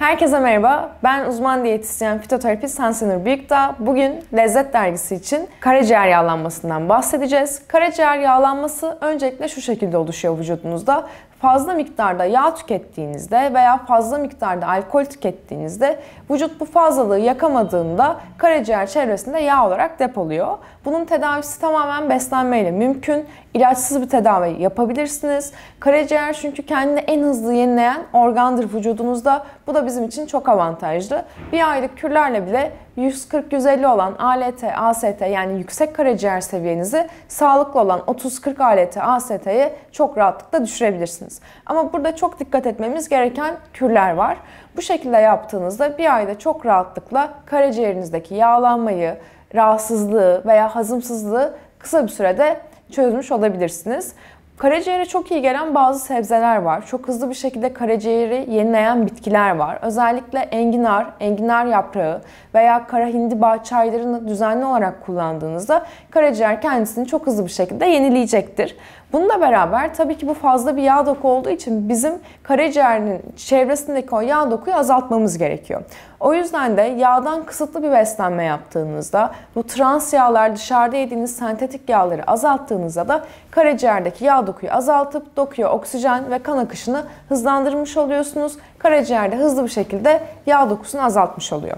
Herkese merhaba. Ben uzman diyetisyen fitoterapist Hansenur Büyükdağ. Bugün Lezzet Dergisi için karaciğer yağlanmasından bahsedeceğiz. Karaciğer yağlanması öncelikle şu şekilde oluşuyor vücudunuzda fazla miktarda yağ tükettiğinizde veya fazla miktarda alkol tükettiğinizde vücut bu fazlalığı yakamadığında karaciğer çevresinde yağ olarak depoluyor. Bunun tedavisi tamamen beslenmeyle mümkün. İlaçsız bir tedavi yapabilirsiniz. Karaciğer çünkü kendini en hızlı yenileyen organdır vücudumuzda. Bu da bizim için çok avantajlı. Bir aylık kürlerle bile 140-150 olan ALT, AST yani yüksek karaciğer seviyenizi sağlıklı olan 30-40 ALT, AST'ye çok rahatlıkla düşürebilirsiniz. Ama burada çok dikkat etmemiz gereken kürler var. Bu şekilde yaptığınızda bir ayda çok rahatlıkla karaciğerinizdeki yağlanmayı, rahatsızlığı veya hazımsızlığı kısa bir sürede çözmüş olabilirsiniz. Karaciğere çok iyi gelen bazı sebzeler var. Çok hızlı bir şekilde karaciğeri yenileyen bitkiler var. Özellikle enginar, enginar yaprağı veya kara hindiba çaylarını düzenli olarak kullandığınızda karaciğer kendisini çok hızlı bir şekilde yenileyecektir. Bununla beraber tabii ki bu fazla bir yağ doku olduğu için bizim karaciğerinin çevresindeki o yağ dokuyu azaltmamız gerekiyor. O yüzden de yağdan kısıtlı bir beslenme yaptığınızda, bu trans yağlar dışarıda yediğiniz sentetik yağları azalttığınızda da karaciğerdeki yağ dokuyu azaltıp dokuya oksijen ve kan akışını hızlandırmış oluyorsunuz. Karaciğerde hızlı bir şekilde yağ dokusunu azaltmış oluyor.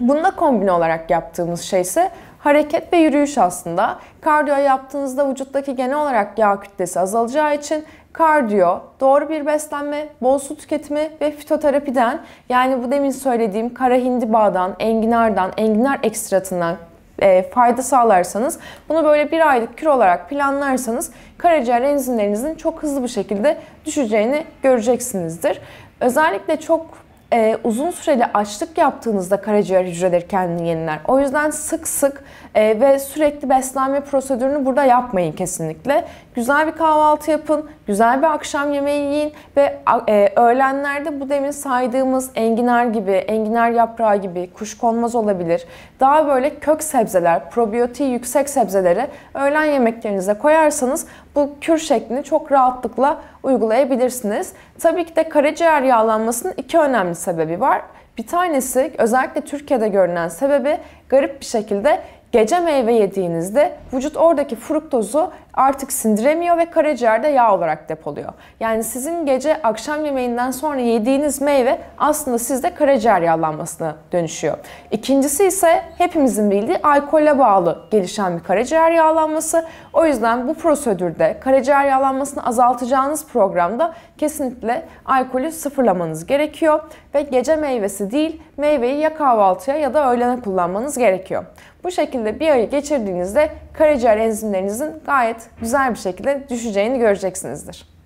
Bununla kombine olarak yaptığımız şey ise Hareket ve yürüyüş aslında. Kardiyo yaptığınızda vücuttaki genel olarak yağ kütlesi azalacağı için kardiyo, doğru bir beslenme, bol su tüketimi ve fitoterapiden yani bu demin söylediğim kara hindi bağdan, enginardan, enginar ekstratından e, fayda sağlarsanız, bunu böyle bir aylık kür olarak planlarsanız karaciğer enzimlerinizin çok hızlı bir şekilde düşeceğini göreceksinizdir. Özellikle çok e, uzun süreli açlık yaptığınızda karaciğer hücreleri kendini yeniler. O yüzden sık sık e, ve sürekli beslenme prosedürünü burada yapmayın kesinlikle. Güzel bir kahvaltı yapın, güzel bir akşam yemeği yiyin ve e, öğlenlerde bu demin saydığımız enginar gibi, enginar yaprağı gibi, kuşkonmaz olabilir. Daha böyle kök sebzeler, probiyotiği yüksek sebzeleri öğlen yemeklerinize koyarsanız bu kür şeklini çok rahatlıkla uygulayabilirsiniz. Tabii ki de karaciğer yağlanmasının iki önemli sebebi var. Bir tanesi özellikle Türkiye'de görünen sebebi garip bir şekilde gece meyve yediğinizde vücut oradaki fruktozu artık sindiremiyor ve karaciğerde yağ olarak depoluyor. Yani sizin gece akşam yemeğinden sonra yediğiniz meyve aslında sizde karaciğer yağlanmasına dönüşüyor. İkincisi ise hepimizin bildiği alkole bağlı gelişen bir karaciğer yağlanması. O yüzden bu prosedürde karaciğer yağlanmasını azaltacağınız programda kesinlikle alkolü sıfırlamanız gerekiyor ve gece meyvesi yemeniz değil, meyveyi ya kahvaltıya ya da öğlene kullanmanız gerekiyor. Bu şekilde bir ayı geçirdiğinizde karaciğer enzimlerinizin gayet güzel bir şekilde düşeceğini göreceksinizdir.